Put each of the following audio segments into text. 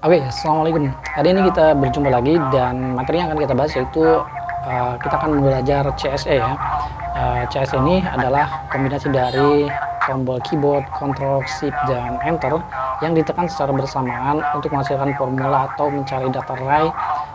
Oke, okay, Assalamualaikum. Hari ini kita berjumpa lagi dan materi yang akan kita bahas yaitu uh, kita akan belajar CSE ya. Uh, eh, CSE ini adalah kombinasi dari tombol keyboard, control, shift, dan enter yang ditekan secara bersamaan untuk menghasilkan formula atau mencari data array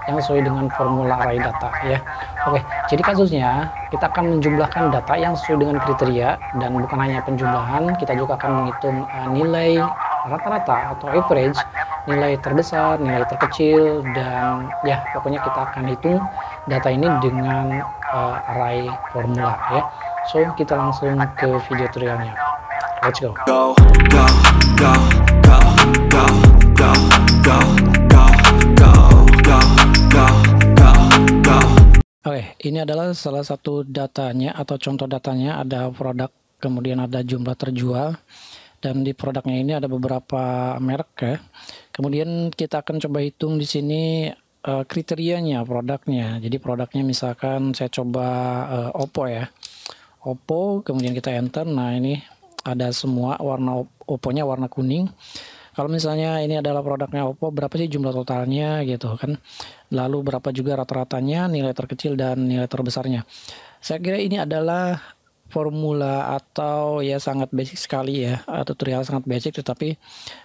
yang sesuai dengan formula array data ya. Oke, jadi kasusnya kita akan menjumlahkan data yang sesuai dengan kriteria dan bukan hanya penjumlahan, kita juga akan menghitung uh, nilai rata-rata atau average nilai terbesar, nilai terkecil, dan ya pokoknya kita akan hitung data ini dengan uh, array formula ya. So kita langsung ke video tutorialnya. Let's go. Go, go, go, Oke, ini adalah salah satu datanya atau contoh datanya ada produk, kemudian ada jumlah terjual dan di produknya ini ada beberapa merek ya. Kemudian kita akan coba hitung di sini uh, kriterianya produknya. Jadi produknya misalkan saya coba uh, Oppo ya. Oppo, kemudian kita enter. Nah, ini ada semua warna Oppo-nya warna kuning. Kalau misalnya ini adalah produknya Oppo, berapa sih jumlah totalnya gitu kan. Lalu berapa juga rata-ratanya, nilai terkecil dan nilai terbesarnya. Saya kira ini adalah formula atau ya sangat basic sekali ya eh, tutorial sangat basic tetapi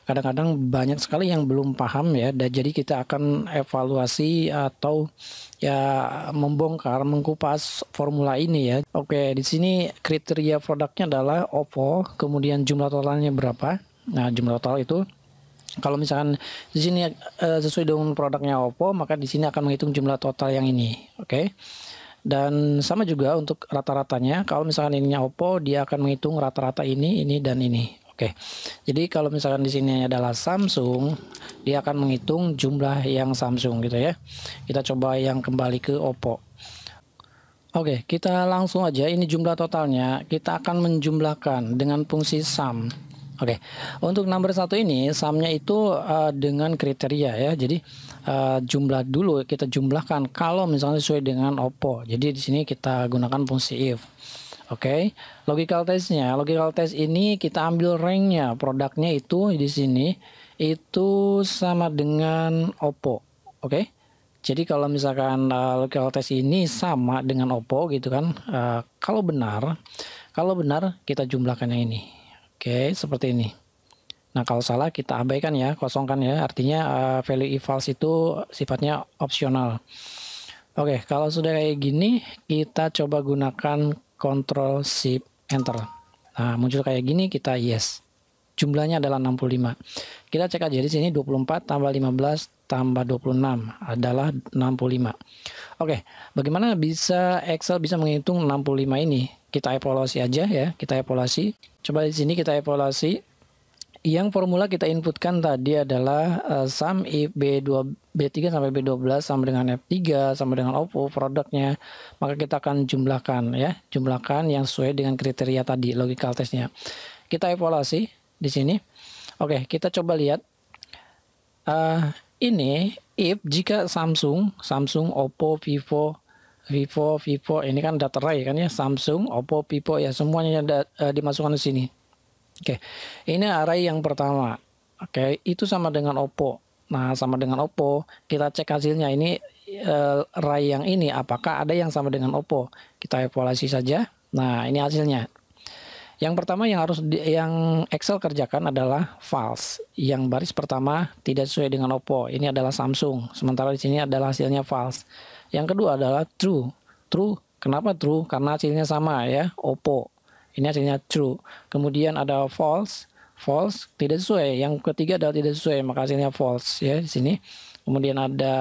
kadang-kadang banyak sekali yang belum paham ya dan jadi kita akan evaluasi atau ya membongkar mengkupas formula ini ya oke di sini kriteria produknya adalah OPPO kemudian jumlah totalnya berapa nah jumlah total itu kalau misalkan di sini eh, sesuai dengan produknya OPPO maka di sini akan menghitung jumlah total yang ini oke okay? Dan sama juga untuk rata-ratanya, kalau misalkan ininya Oppo, dia akan menghitung rata-rata ini, ini, dan ini. Oke, jadi kalau misalkan di sini adalah Samsung, dia akan menghitung jumlah yang Samsung gitu ya. Kita coba yang kembali ke Oppo. Oke, kita langsung aja ini jumlah totalnya. Kita akan menjumlahkan dengan fungsi sum. Oke, okay. untuk number satu ini sahamnya itu uh, dengan kriteria ya. Jadi uh, jumlah dulu kita jumlahkan kalau misalnya sesuai dengan OPPO. Jadi di sini kita gunakan fungsi if. Oke, okay. logical testnya, logical test ini kita ambil ringnya produknya itu di sini itu sama dengan OPPO. Oke. Okay? Jadi kalau misalkan uh, logical test ini sama dengan OPPO gitu kan, uh, kalau benar, kalau benar kita jumlahkan yang ini. Oke, seperti ini. Nah, kalau salah kita abaikan ya, kosongkan ya. Artinya uh, value if false itu sifatnya opsional. Oke, kalau sudah kayak gini, kita coba gunakan Control Shift Enter. Nah, muncul kayak gini kita yes. Jumlahnya adalah 65. Kita cek aja di sini 24 tambah 15 tambah 26 adalah 65. Oke, bagaimana bisa Excel bisa menghitung 65 ini? Kita evaluasi aja ya, kita evaluasi. Coba di sini kita evaluasi. Yang formula kita inputkan tadi adalah uh, sum if B2, B3 sampai B12 sama dengan F3 sama dengan OPPO produknya. Maka kita akan jumlahkan ya, jumlahkan yang sesuai dengan kriteria tadi, logical testnya. Kita evaluasi di sini. Oke, kita coba lihat. Uh, ini if jika Samsung, Samsung, Oppo, Vivo, Vivo, Vivo ini kan data ray kan ya Samsung, Oppo, Vivo ya semuanya ada uh, dimasukkan di sini. Oke. Okay. Ini array yang pertama. Oke, okay. itu sama dengan Oppo. Nah, sama dengan Oppo, kita cek hasilnya ini uh, eh, ray yang ini apakah ada yang sama dengan Oppo. Kita evaluasi saja. Nah, ini hasilnya. Yang pertama yang harus di, yang Excel kerjakan adalah false. Yang baris pertama tidak sesuai dengan Oppo. Ini adalah Samsung. Sementara di sini adalah hasilnya false. Yang kedua adalah true. True. Kenapa true? Karena hasilnya sama ya, Oppo. Ini hasilnya true. Kemudian ada false. False tidak sesuai. Yang ketiga adalah tidak sesuai, maka hasilnya false ya di sini. Kemudian ada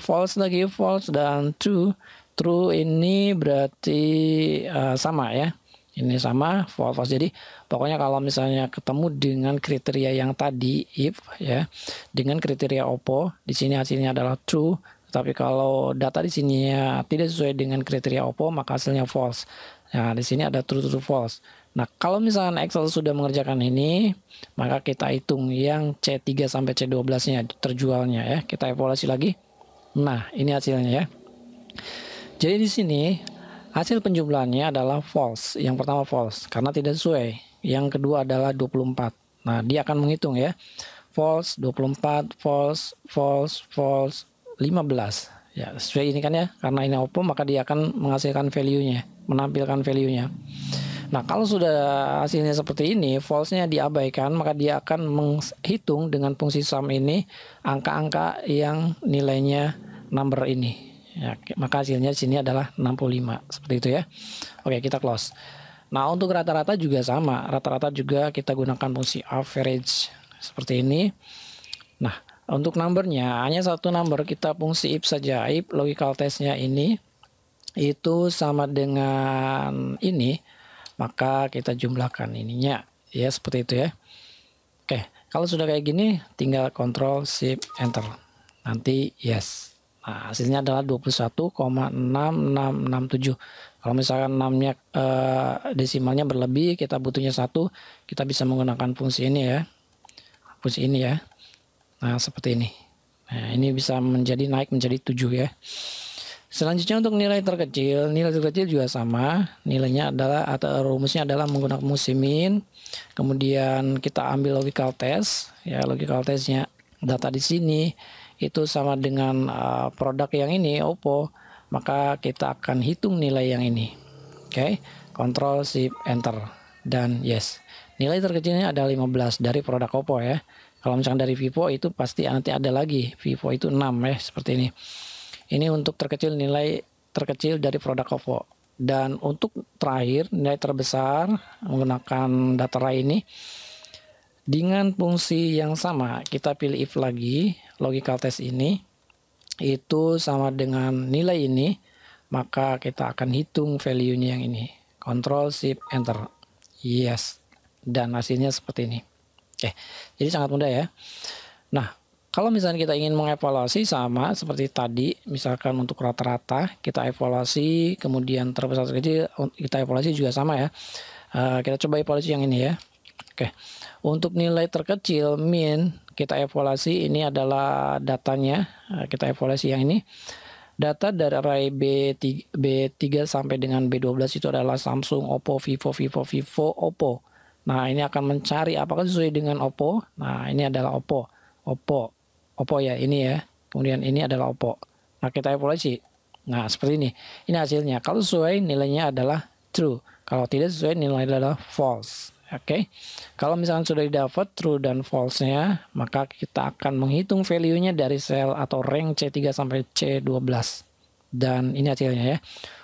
false lagi, false dan true. True ini berarti uh, sama ya ini sama false, Jadi pokoknya kalau misalnya ketemu dengan kriteria yang tadi if ya dengan kriteria OPPO di sini hasilnya adalah true tapi kalau data di sini ya tidak sesuai dengan kriteria OPPO maka hasilnya false. Nah, di sini ada true true false. Nah, kalau misalnya Excel sudah mengerjakan ini, maka kita hitung yang C3 sampai C12-nya terjualnya ya. Kita evaluasi lagi. Nah, ini hasilnya ya. Jadi di sini Hasil penjumlahannya adalah false. Yang pertama false karena tidak sesuai. Yang kedua adalah 24. Nah, dia akan menghitung ya. False 24, false, false, false 15. Ya, sesuai ini kan ya. Karena ini opo maka dia akan menghasilkan value-nya, menampilkan value-nya. Nah, kalau sudah hasilnya seperti ini, false-nya diabaikan, maka dia akan menghitung dengan fungsi sum ini angka-angka yang nilainya number ini Ya, maka hasilnya di sini adalah 65 seperti itu ya. Oke, kita close. Nah, untuk rata-rata juga sama. Rata-rata juga kita gunakan fungsi average seperti ini. Nah, untuk numbernya hanya satu number kita fungsi if saja. If logical testnya ini itu sama dengan ini, maka kita jumlahkan ininya. Ya, seperti itu ya. Oke, kalau sudah kayak gini tinggal control shift enter. Nanti yes. Nah, hasilnya adalah 21,6667. Kalau misalkan 6-nya e, eh, desimalnya berlebih, kita butuhnya satu, kita bisa menggunakan fungsi ini ya. Fungsi ini ya. Nah, seperti ini. Nah, ini bisa menjadi naik menjadi 7 ya. Selanjutnya untuk nilai terkecil, nilai terkecil juga sama. Nilainya adalah atau rumusnya adalah menggunakan musimin. Kemudian kita ambil logical test, ya logical testnya data di sini itu sama dengan uh, produk yang ini Oppo, maka kita akan hitung nilai yang ini. Oke, okay? Control Shift Enter dan yes. Nilai terkecilnya ada 15 dari produk Oppo ya. Kalau misalkan dari Vivo itu pasti nanti ada lagi. Vivo itu 6 ya seperti ini. Ini untuk terkecil nilai terkecil dari produk Oppo. Dan untuk terakhir nilai terbesar menggunakan data ini dengan fungsi yang sama kita pilih if lagi logical test ini itu sama dengan nilai ini, maka kita akan hitung value-nya yang ini. Control Shift Enter. Yes. Dan hasilnya seperti ini. Oke, jadi sangat mudah ya. Nah, kalau misalnya kita ingin mengevaluasi sama seperti tadi, misalkan untuk rata-rata kita evaluasi, kemudian terbesar terkecil kita evaluasi juga sama ya. Eh, kita coba evaluasi yang ini ya. Oke. Untuk nilai terkecil min kita evaluasi ini adalah datanya. Eh, kita evaluasi yang ini. Data dari array B3, B3 sampai dengan B12 itu adalah Samsung, Oppo, Vivo, Vivo, Vivo, Oppo. Nah, ini akan mencari apakah sesuai dengan Oppo. Nah, ini adalah Oppo. Oppo. Oppo ya, ini ya. Kemudian ini adalah Oppo. Nah, kita evaluasi. Nah, seperti ini. Ini hasilnya. Kalau sesuai nilainya adalah true. Kalau tidak sesuai nilainya adalah false. Oke, okay. kalau misalnya sudah didapat true dan false-nya, maka kita akan menghitung value-nya dari sel atau rank C3 sampai C12. Dan ini hasilnya ya.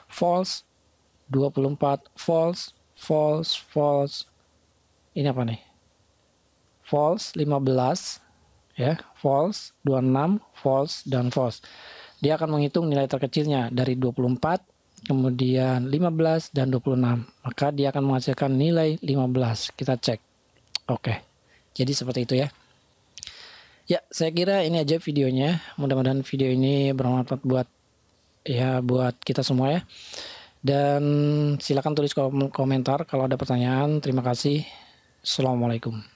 False 24 false false false. Ini apa nih? False 15 ya, false 26, false dan false. Dia akan menghitung nilai terkecilnya dari 24 kemudian 15 dan 26. Maka dia akan menghasilkan nilai 15. Kita cek. Oke. Jadi seperti itu ya. Ya, saya kira ini aja videonya. Mudah-mudahan video ini bermanfaat buat ya buat kita semua ya. Dan silakan tulis komentar kalau ada pertanyaan. Terima kasih. Assalamualaikum.